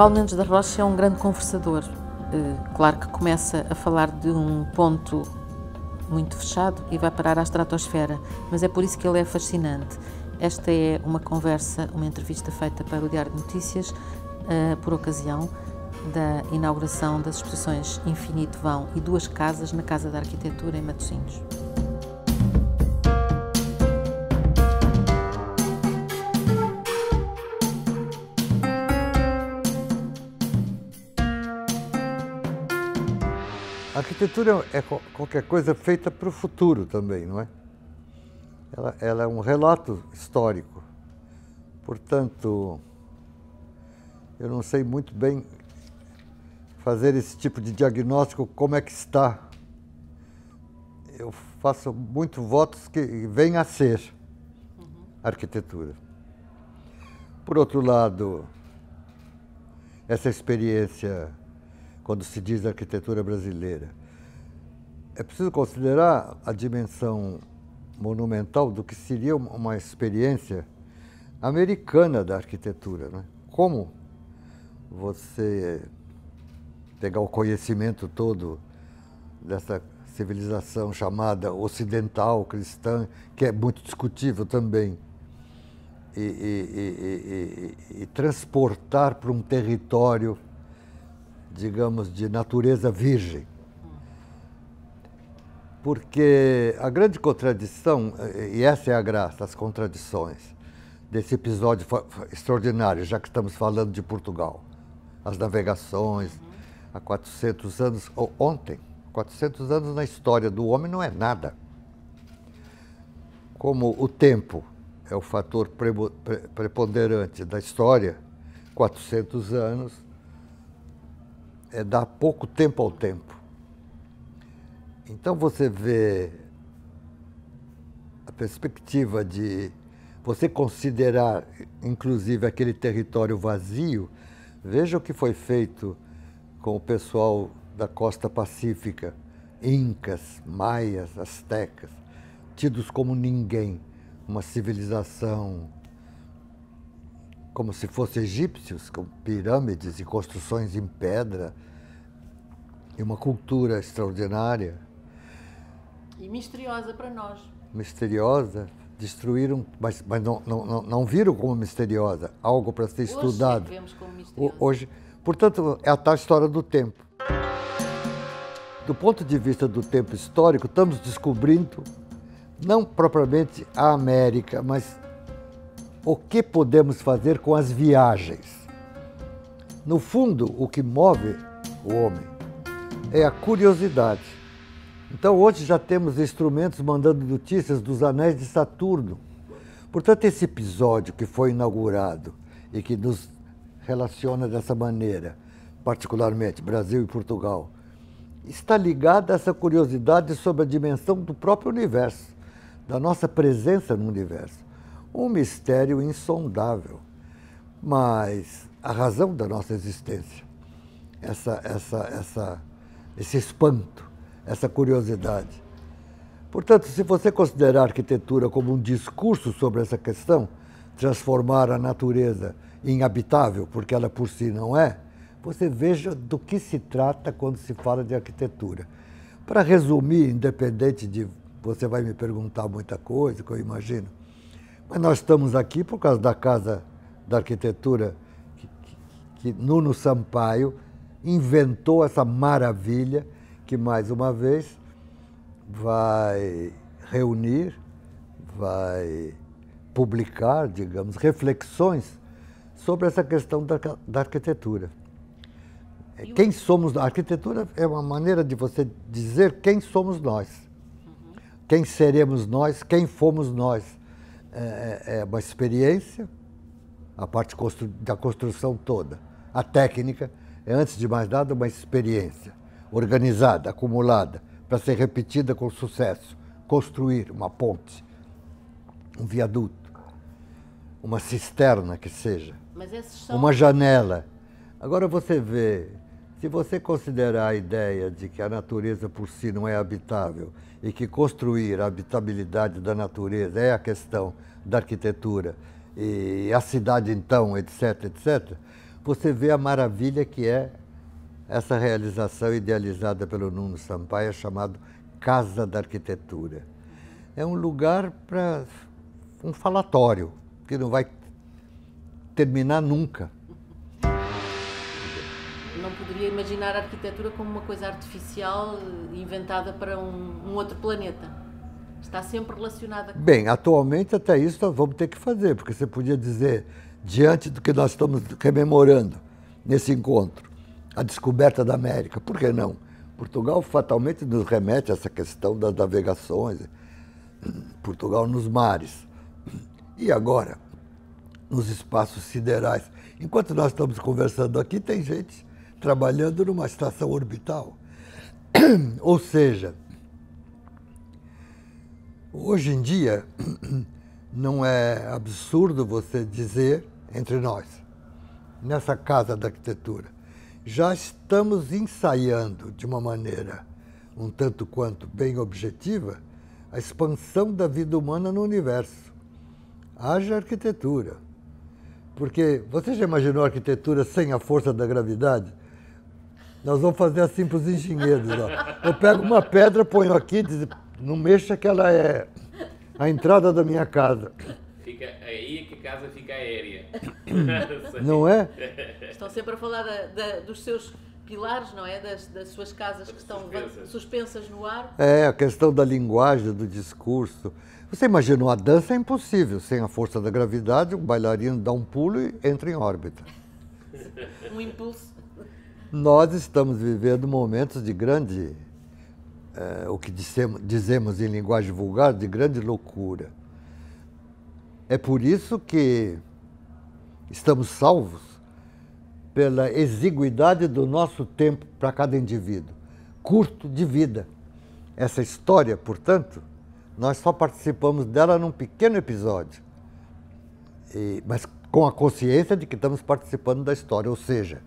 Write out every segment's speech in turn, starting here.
Paulo Mendes da Rocha é um grande conversador. Eh, claro que começa a falar de um ponto muito fechado e vai parar à estratosfera, mas é por isso que ele é fascinante. Esta é uma conversa, uma entrevista feita para o Diário de Notícias eh, por ocasião da inauguração das exposições Infinito Vão e Duas Casas na Casa da Arquitetura em Matosinhos. arquitetura é qualquer coisa feita para o futuro também, não é? Ela, ela, é um relato histórico. Portanto, eu não sei muito bem fazer esse tipo de diagnóstico, como é que está. Eu faço muito votos que venha a ser uhum. arquitetura. Por outro lado, essa experiência quando se diz arquitetura brasileira. É preciso considerar a dimensão monumental do que seria uma experiência americana da arquitetura. Né? Como você pegar o conhecimento todo dessa civilização chamada ocidental, cristã, que é muito discutível também, e, e, e, e transportar para um território digamos, de natureza virgem. Porque a grande contradição, eh, e essa é a graça, as contradições desse episódio extraordinário, já que estamos falando de Portugal, as navegações, há 400 anos, ou ontem, 400 anos na história do homem não é nada. Como o tempo é o fator preponderante da história, 400 anos é dar pouco tempo ao tempo. Então você vê a perspectiva de você considerar, inclusive, aquele território vazio. Veja o que foi feito com o pessoal da costa pacífica, incas, maias, astecas, tidos como ninguém, uma civilização como se fossem egípcios, com pirâmides e construções em pedra, e uma cultura extraordinária. E misteriosa para nós. Misteriosa, destruíram, mas, mas não, não, não, não viram como misteriosa, algo para ser estudado. Hoje vemos como misteriosa. Hoje, portanto, é a tal história do tempo. Do ponto de vista do tempo histórico, estamos descobrindo, não propriamente a América, mas o que podemos fazer com as viagens. No fundo, o que move o homem é a curiosidade. Então, hoje já temos instrumentos mandando notícias dos anéis de Saturno. Portanto, esse episódio que foi inaugurado e que nos relaciona dessa maneira, particularmente Brasil e Portugal, está ligado a essa curiosidade sobre a dimensão do próprio universo, da nossa presença no universo um mistério insondável, mas a razão da nossa existência, essa, essa, essa, esse espanto, essa curiosidade. Portanto, se você considerar a arquitetura como um discurso sobre essa questão, transformar a natureza em habitável, porque ela por si não é, você veja do que se trata quando se fala de arquitetura. Para resumir, independente de você vai me perguntar muita coisa, que eu imagino, mas nós estamos aqui por causa da Casa da Arquitetura, que, que, que Nuno Sampaio inventou essa maravilha que, mais uma vez, vai reunir, vai publicar, digamos, reflexões sobre essa questão da, da arquitetura. Quem somos A arquitetura é uma maneira de você dizer quem somos nós. Uhum. Quem seremos nós, quem fomos nós. É, é, é uma experiência, a parte constru da construção toda. A técnica é, antes de mais nada, uma experiência organizada, acumulada, para ser repetida com sucesso. Construir uma ponte, um viaduto, uma cisterna que seja, uma janela. Agora você vê se você considerar a ideia de que a natureza por si não é habitável e que construir a habitabilidade da natureza é a questão da arquitetura e a cidade então, etc, etc, você vê a maravilha que é essa realização idealizada pelo Nuno Sampaio chamado Casa da Arquitetura. É um lugar para um falatório que não vai terminar nunca não poderia imaginar a arquitetura como uma coisa artificial eh, inventada para um, um outro planeta. Está sempre relacionada com... Bem, atualmente até isso vamos ter que fazer, porque você podia dizer, diante do que nós estamos rememorando nesse encontro, a descoberta da América, por que não? Portugal fatalmente nos remete a essa questão das navegações, Portugal nos mares. E agora, nos espaços siderais. Enquanto nós estamos conversando aqui, tem gente trabalhando numa estação orbital. Ou seja, hoje em dia não é absurdo você dizer entre nós, nessa casa da arquitetura, já estamos ensaiando de uma maneira um tanto quanto bem objetiva a expansão da vida humana no universo. Haja arquitetura. Porque você já imaginou a arquitetura sem a força da gravidade? Nós vamos fazer assim para os engenheiros. Ó. Eu pego uma pedra, ponho aqui, diz, não mexa que ela é a entrada da minha casa. Fica aí que a casa fica aérea. Não é? Estão sempre a falar da, da, dos seus pilares, não é? Das, das suas casas que estão suspensas. suspensas. no ar. É, a questão da linguagem, do discurso. Você imagina, uma dança é impossível. Sem a força da gravidade, o bailarino dá um pulo e entra em órbita. Um impulso. Nós estamos vivendo momentos de grande, é, o que dissemos, dizemos em linguagem vulgar, de grande loucura. É por isso que estamos salvos pela exiguidade do nosso tempo para cada indivíduo, curto de vida. Essa história, portanto, nós só participamos dela num pequeno episódio, e, mas com a consciência de que estamos participando da história, ou seja,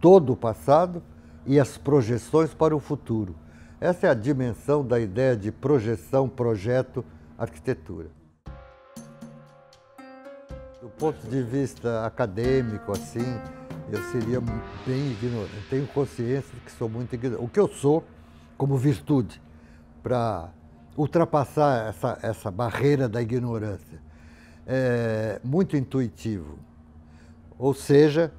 todo o passado e as projeções para o futuro. Essa é a dimensão da ideia de projeção, projeto, arquitetura. Do ponto de vista acadêmico, assim, eu seria bem ignorante. Eu tenho consciência de que sou muito ignorante. O que eu sou, como virtude, para ultrapassar essa, essa barreira da ignorância, é muito intuitivo. Ou seja,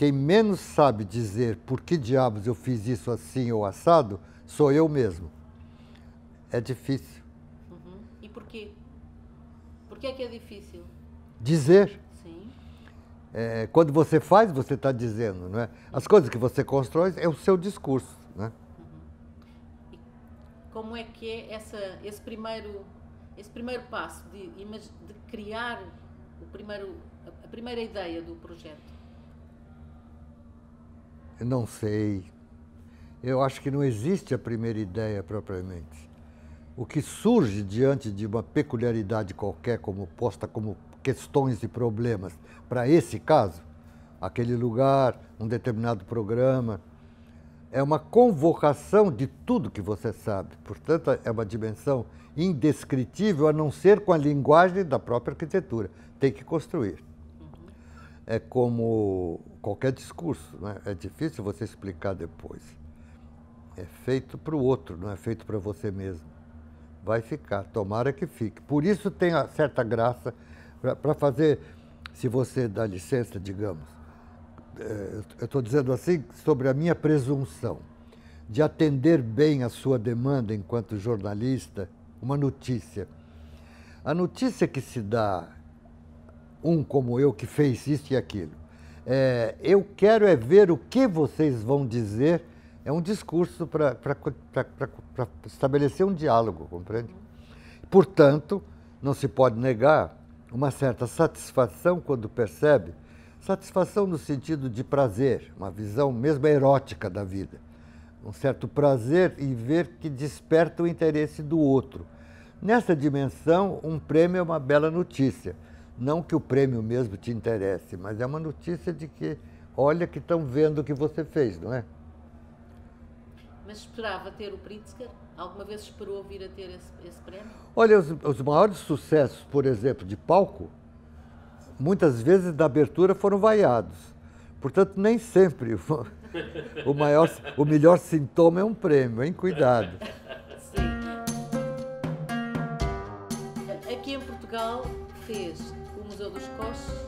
quem menos sabe dizer por que diabos eu fiz isso assim ou assado sou eu mesmo. É difícil. Uhum. E por quê? Por que é, que é difícil? Dizer. É, quando você faz, você está dizendo, não é? As coisas que você constrói é o seu discurso, né? Uhum. Como é que é essa, esse primeiro esse primeiro passo de, de criar o primeiro a primeira ideia do projeto? Não sei. Eu acho que não existe a primeira ideia propriamente. O que surge diante de uma peculiaridade qualquer, como posta como questões e problemas, para esse caso, aquele lugar, um determinado programa, é uma convocação de tudo que você sabe. Portanto, é uma dimensão indescritível, a não ser com a linguagem da própria arquitetura. Tem que construir é como qualquer discurso, né? é difícil você explicar depois. É feito para o outro, não é feito para você mesmo. Vai ficar, tomara que fique. Por isso tem a certa graça para fazer, se você dá licença, digamos. É, eu estou dizendo assim sobre a minha presunção de atender bem a sua demanda enquanto jornalista, uma notícia. A notícia que se dá um como eu que fez isso e aquilo. É, eu quero é ver o que vocês vão dizer. É um discurso para estabelecer um diálogo, compreende? Portanto, não se pode negar uma certa satisfação quando percebe satisfação no sentido de prazer, uma visão mesmo erótica da vida. Um certo prazer em ver que desperta o interesse do outro. Nessa dimensão, um prêmio é uma bela notícia não que o prêmio mesmo te interesse, mas é uma notícia de que olha que estão vendo o que você fez, não é? Mas esperava ter o Pritzker? Alguma vez esperou vir a ter esse, esse prêmio? Olha, os, os maiores sucessos, por exemplo, de palco, muitas vezes da abertura foram vaiados. Portanto, nem sempre o, maior, o melhor sintoma é um prêmio, hein? Cuidado. Sim. Aqui em Portugal fez Museu dos Coches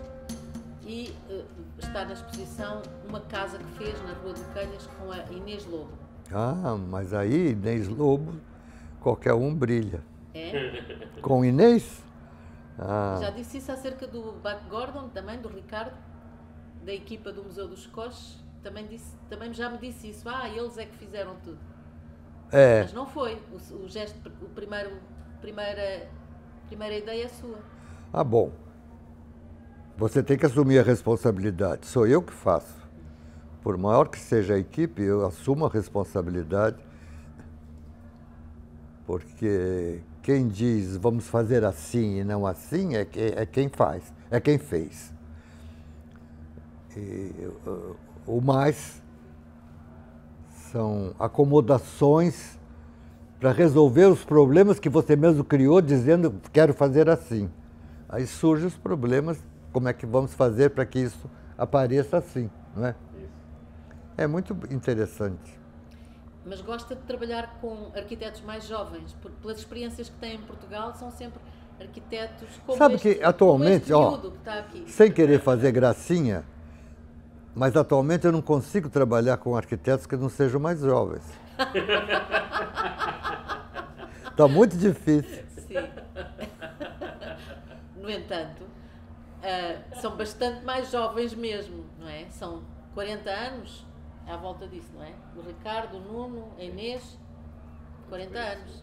e uh, está na exposição uma casa que fez na Rua do Calhas com a Inês Lobo. Ah, mas aí Inês Lobo, qualquer um brilha. É? Com Inês? Ah. Já disse isso acerca do Buck Gordon, também do Ricardo, da equipa do Museu dos Coches, também, disse, também já me disse isso. Ah, eles é que fizeram tudo. É. Mas não foi. O, o gesto, o primeiro, primeira, primeira ideia é sua. Ah, bom. Você tem que assumir a responsabilidade. Sou eu que faço. Por maior que seja a equipe, eu assumo a responsabilidade. Porque quem diz vamos fazer assim e não assim é, é quem faz, é quem fez. E, o mais são acomodações para resolver os problemas que você mesmo criou, dizendo quero fazer assim. Aí surgem os problemas como é que vamos fazer para que isso apareça assim, não é? Isso. É muito interessante. Mas gosta de trabalhar com arquitetos mais jovens, porque pelas experiências que tem em Portugal são sempre arquitetos como Sabe este, que atualmente, ó, que sem querer fazer gracinha, mas atualmente eu não consigo trabalhar com arquitetos que não sejam mais jovens. Está muito difícil. Sim. No entanto, uh, são bastante mais jovens mesmo, não é? São 40 anos à volta disso, não é? O Ricardo, o Nuno, a Inês, 40 anos.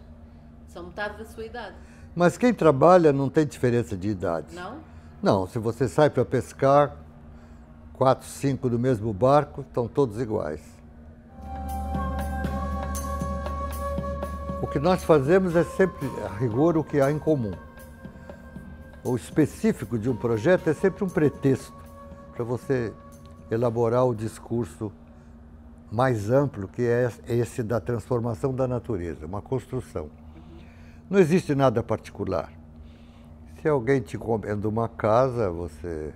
São metade da sua idade. Mas quem trabalha não tem diferença de idade. Não? Não, se você sai para pescar, quatro, cinco do mesmo barco, estão todos iguais. O que nós fazemos é sempre, a rigor, o que há em comum ou específico de um projeto é sempre um pretexto para você elaborar o discurso mais amplo que é, é esse da transformação da natureza, uma construção. Não existe nada particular. Se alguém te encomenda uma casa, você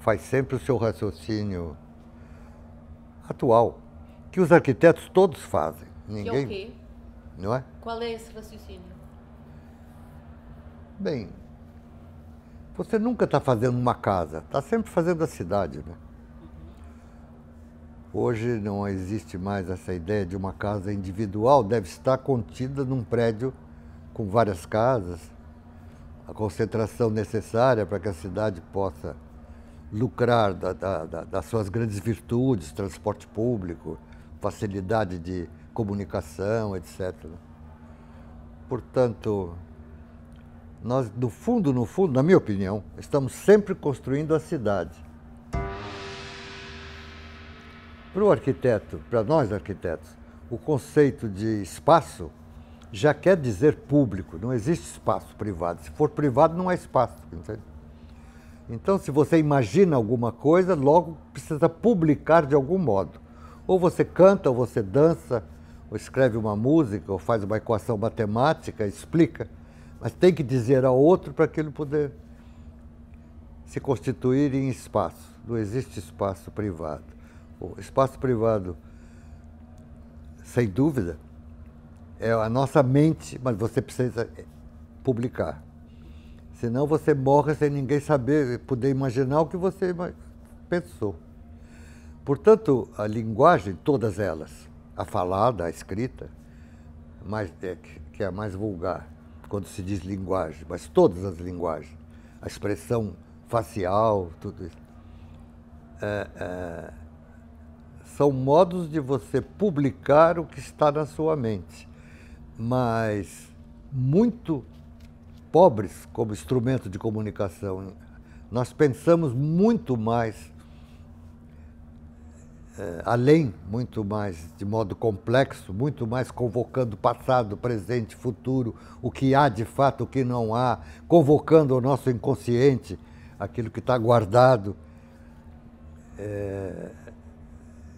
faz sempre o seu raciocínio atual, que os arquitetos todos fazem. Ninguém. Que é o quê? Não é? Qual é esse raciocínio? Bem, você nunca está fazendo uma casa, está sempre fazendo a cidade. Né? Hoje não existe mais essa ideia de uma casa individual, deve estar contida num prédio com várias casas, a concentração necessária para que a cidade possa lucrar da, da, da, das suas grandes virtudes, transporte público, facilidade de comunicação, etc. Portanto, nós, do fundo no fundo, na minha opinião, estamos sempre construindo a cidade. Para o arquiteto, para nós arquitetos, o conceito de espaço já quer dizer público, não existe espaço privado. Se for privado, não é espaço, entende? Então, se você imagina alguma coisa, logo precisa publicar de algum modo. Ou você canta, ou você dança, ou escreve uma música, ou faz uma equação matemática, explica. Mas tem que dizer ao outro para que ele poder se constituir em espaço. Não existe espaço privado. O espaço privado, sem dúvida, é a nossa mente, mas você precisa publicar. Senão você morre sem ninguém saber, poder imaginar o que você pensou. Portanto, a linguagem, todas elas, a falada, a escrita, mais, é, que é a mais vulgar, quando se diz linguagem, mas todas as linguagens, a expressão facial, tudo isso. É, é, são modos de você publicar o que está na sua mente, mas muito pobres como instrumento de comunicação. Nós pensamos muito mais é, além, muito mais de modo complexo, muito mais convocando passado, presente, futuro, o que há de fato, o que não há, convocando o nosso inconsciente, aquilo que está guardado, é,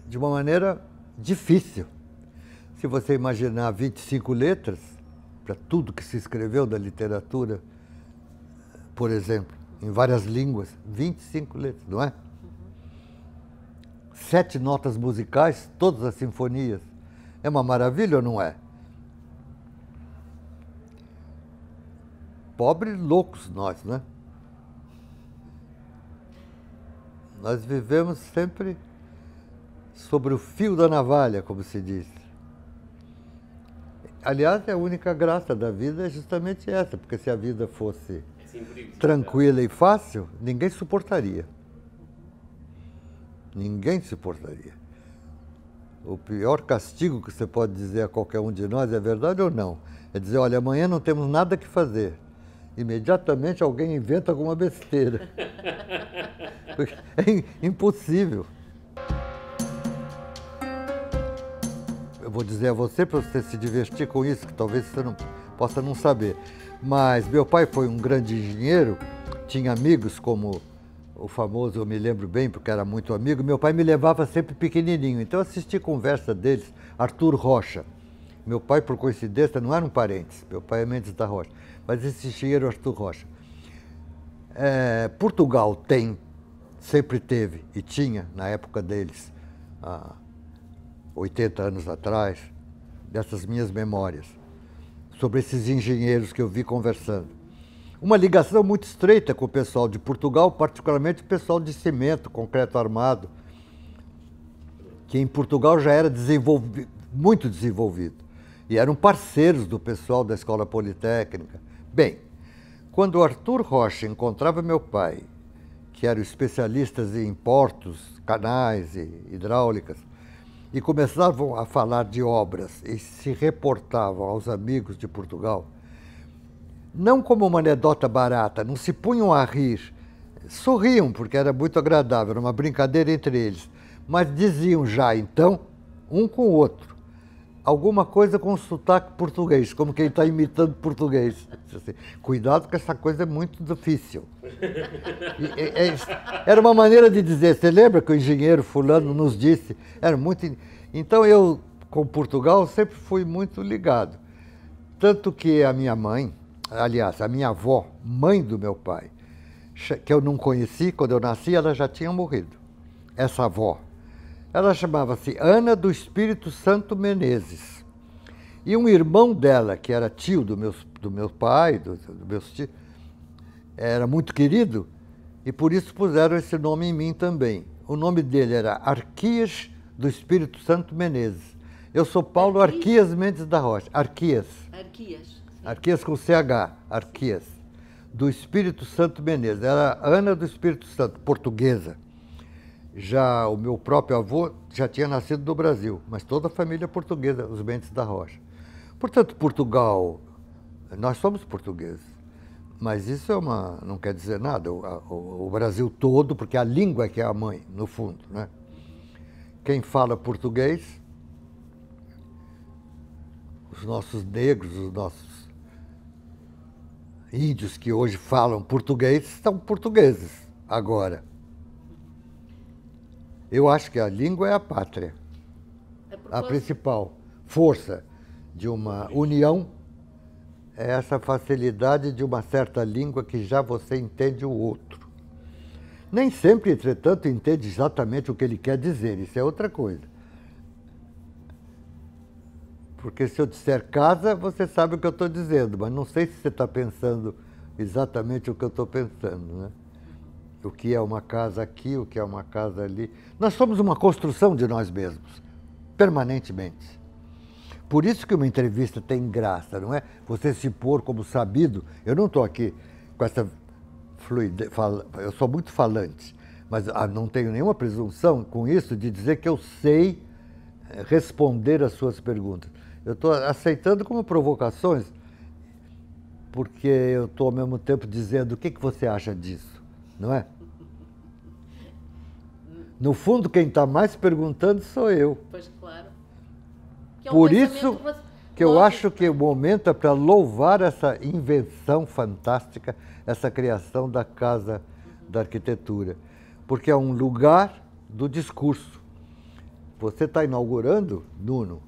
de uma maneira difícil. Se você imaginar 25 letras para tudo que se escreveu da literatura, por exemplo, em várias línguas, 25 letras, não é? sete notas musicais, todas as sinfonias. É uma maravilha ou não é? Pobres loucos nós, né? Nós vivemos sempre sobre o fio da navalha, como se diz. Aliás, a única graça da vida é justamente essa, porque se a vida fosse é tranquila e fácil, ninguém suportaria. Ninguém se portaria. O pior castigo que você pode dizer a qualquer um de nós é verdade ou não? É dizer, olha, amanhã não temos nada que fazer. Imediatamente alguém inventa alguma besteira. é impossível. Eu vou dizer a você para você se divertir com isso, que talvez você não possa não saber. Mas meu pai foi um grande engenheiro, tinha amigos como o famoso, eu me lembro bem, porque era muito amigo, meu pai me levava sempre pequenininho. Então eu assisti conversa deles, Arthur Rocha. Meu pai, por coincidência, não era um parente meu pai é Mendes da Rocha, mas esse o Arthur Rocha. É, Portugal tem, sempre teve e tinha, na época deles, há 80 anos atrás, dessas minhas memórias, sobre esses engenheiros que eu vi conversando uma ligação muito estreita com o pessoal de Portugal, particularmente o pessoal de cimento, concreto armado, que em Portugal já era desenvolvi muito desenvolvido. E eram parceiros do pessoal da Escola Politécnica. Bem, quando Arthur Rocha encontrava meu pai, que era especialista em portos, canais e hidráulicas, e começavam a falar de obras e se reportavam aos amigos de Portugal, não como uma anedota barata, não se punham a rir. Sorriam, porque era muito agradável, era uma brincadeira entre eles. Mas diziam já, então, um com o outro, alguma coisa com sotaque português, como quem está imitando português. Assim, Cuidado que essa coisa é muito difícil. E, é era uma maneira de dizer. Você lembra que o engenheiro fulano nos disse? Era muito... Então eu, com Portugal, sempre fui muito ligado. Tanto que a minha mãe, aliás, a minha avó, mãe do meu pai, que eu não conheci quando eu nasci, ela já tinha morrido. Essa avó. Ela chamava-se Ana do Espírito Santo Menezes. E um irmão dela, que era tio do meu, do meu pai, do, do meus tios, era muito querido, e por isso puseram esse nome em mim também. O nome dele era Arquias do Espírito Santo Menezes. Eu sou Paulo Arquias, Arquias Mendes da Rocha. Arquias. Arquias. Arquias com CH, Arquias, do Espírito Santo Menezes. Era Ana do Espírito Santo, portuguesa. Já o meu próprio avô já tinha nascido no Brasil, mas toda a família portuguesa, os Bentes da Rocha. Portanto, Portugal, nós somos portugueses. Mas isso é uma, não quer dizer nada, o, o, o, Brasil todo, porque a língua é que é a mãe, no fundo. Né? Quem fala português, os nossos negros, os nossos índios que hoje falam português são portugueses agora. Eu acho que a língua é a pátria, é a principal força de uma união é essa facilidade de uma certa língua que já você entende o outro. Nem sempre, entretanto, entende exatamente o que ele quer dizer, isso é outra coisa. Porque se eu disser casa, você sabe o que eu estou dizendo, mas não sei se você está pensando exatamente o que eu estou pensando, né? O que é uma casa aqui, o que é uma casa ali. Nós somos uma construção de nós mesmos, permanentemente. Por isso que uma entrevista tem graça, não é? Você se pôr como sabido. Eu não estou aqui com essa fluidez, eu sou muito falante, mas ah, não tenho nenhuma presunção com isso de dizer que eu sei eh, responder às suas perguntas eu estou aceitando como provocações, porque eu estou ao mesmo tempo dizendo o que, que você acha disso, não é? No fundo, quem está mais perguntando sou eu. Pois claro. É Por isso que eu acho que né? o momento é para louvar essa invenção fantástica, essa criação da Casa uhum. da Arquitetura, porque é um lugar do discurso. Você está inaugurando, Nuno,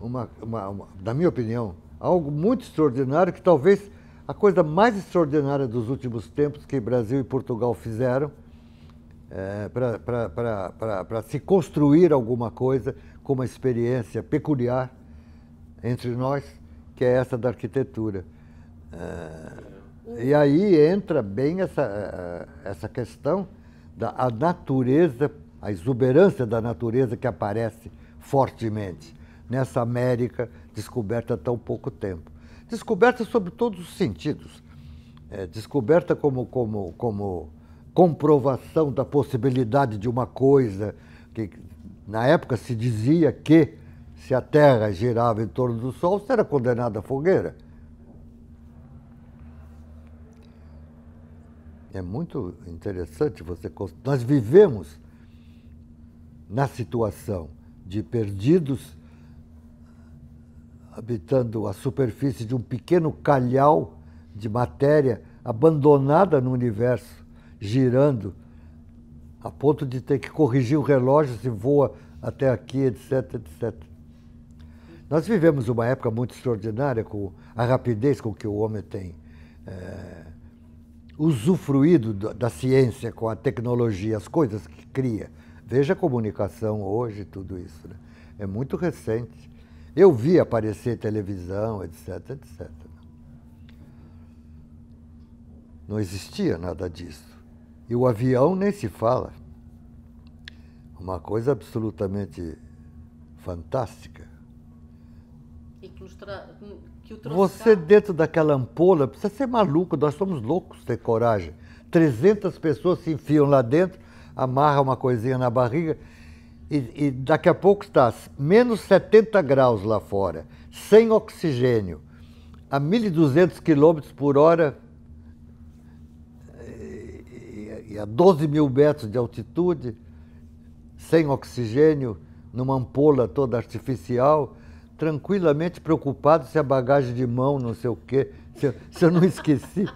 uma, uma, uma, na minha opinião, algo muito extraordinário que talvez a coisa mais extraordinária dos últimos tempos que Brasil e Portugal fizeram é, para se construir alguma coisa com uma experiência peculiar entre nós, que é essa da arquitetura. É, e aí entra bem essa, é, é, essa questão da a natureza, a exuberância da natureza que aparece fortemente nessa América descoberta há tão pouco tempo. Descoberta sobre todos os sentidos. É, descoberta como, como, como comprovação da possibilidade de uma coisa que na época se dizia que se a Terra girava em torno do Sol, você era condenado à fogueira. É muito interessante você. Nós vivemos na situação de perdidos habitando a superfície de um pequeno calhau de matéria abandonada no universo, girando, a ponto de ter que corrigir o relógio se voa até aqui, etc, etc. Nós vivemos uma época muito extraordinária com a rapidez com que o homem tem é, usufruído da ciência com a tecnologia, as coisas que cria. Veja a comunicação hoje, tudo isso. Né? É muito recente. Eu vi aparecer televisão, etc, etc. Não existia nada disso. E o avião nem se fala. Uma coisa absolutamente fantástica. E que, tra... que o trouxe Você dentro daquela ampola, precisa ser maluco, nós somos loucos ter coragem. 300 pessoas se enfiam lá dentro, amarra uma coisinha na barriga e, e daqui a pouco está menos 70 graus lá fora, sem oxigênio, a 1.200 quilômetros por hora eh, e, e a 12 mil metros de altitude, sem oxigênio, numa ampola toda artificial, tranquilamente preocupado se a bagagem de mão, não sei o quê, se eu, se eu não esqueci.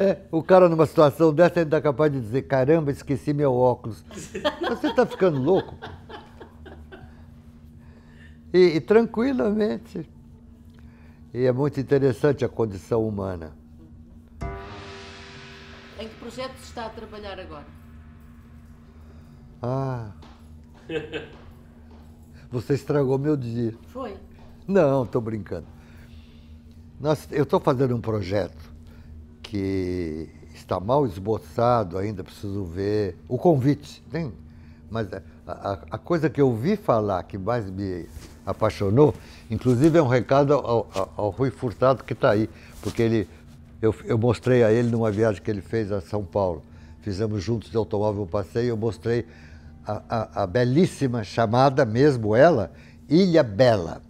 É, o cara numa situação dessa ainda é tá capaz de dizer, caramba, esqueci meu óculos. Você está ficando louco? E, e, tranquilamente. E é muito interessante a condição humana. Em que projeto está a trabalhar agora? Ah. Você estragou meu dia. Foi? Não, estou brincando. Nós, eu estou fazendo um projeto que está mal esboçado ainda, preciso ver. O convite, tem? Mas a, a, a, coisa que eu vi falar que mais me apaixonou, inclusive é um recado ao, ao, ao Rui Furtado que está aí, porque ele, eu, eu mostrei a ele numa viagem que ele fez a São Paulo. Fizemos juntos de automóvel um passeio, eu mostrei a, a, a, belíssima chamada, mesmo ela, Ilha Bela.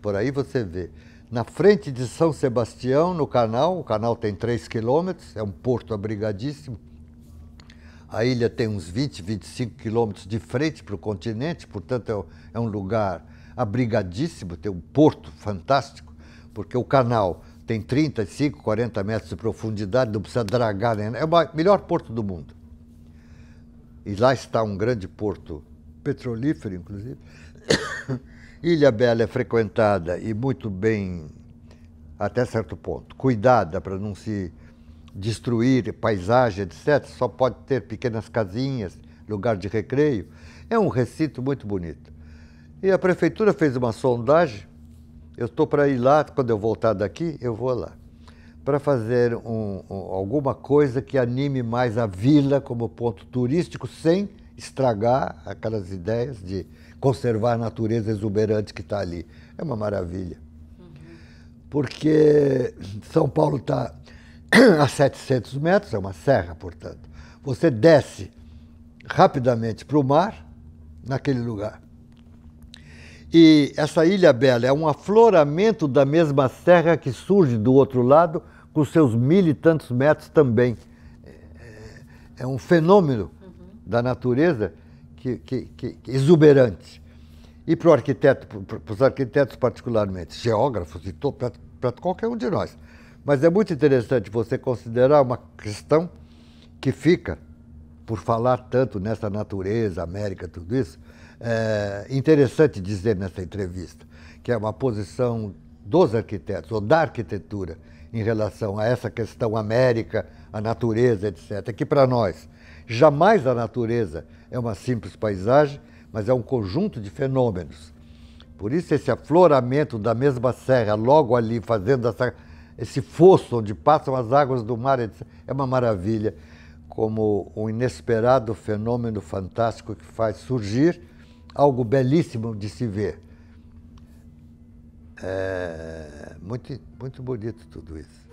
Por aí você vê na frente de São Sebastião, no canal. O canal tem 3 quilômetros, é um porto abrigadíssimo. A ilha tem uns 20, 25 quilômetros de frente para o continente, portanto é, é um lugar abrigadíssimo, tem um porto fantástico, porque o canal tem 35, 40 metros de profundidade, não precisa dragar, nem... é o melhor porto do mundo. E lá está um grande porto petrolífero, inclusive. Ilha Bela é frequentada e muito bem, até certo ponto, cuidada para não se destruir paisagem, etc. Só pode ter pequenas casinhas, lugar de recreio. É um recinto muito bonito. E a prefeitura fez uma sondagem. Eu estou para ir lá, quando eu voltar daqui, eu vou lá. Para fazer um, um, alguma coisa que anime mais a vila como ponto turístico, sem estragar aquelas ideias de conservar a natureza exuberante que está ali. É uma maravilha. Porque São Paulo está a 700 metros, é uma serra, portanto. Você desce rapidamente para o mar, naquele lugar. E essa Ilha Bela é um afloramento da mesma serra que surge do outro lado, com seus mil e tantos metros também. É, é, é um fenômeno da natureza que, que, que E para o arquiteto, para os arquitetos particularmente, geógrafos e para qualquer um de nós. Mas é muito interessante você considerar uma questão que fica, por falar tanto nessa natureza, América, tudo isso, é interessante dizer nessa entrevista, que é uma posição dos arquitetos ou da arquitetura em relação a essa questão América, a natureza, etc., que para nós Jamais a natureza é uma simples paisagem, mas é um conjunto de fenômenos. Por isso, esse afloramento da mesma serra, logo ali, fazendo essa, esse fosso onde passam as águas do mar, é uma maravilha, como um inesperado fenômeno fantástico que faz surgir algo belíssimo de se ver. É muito, muito bonito tudo isso.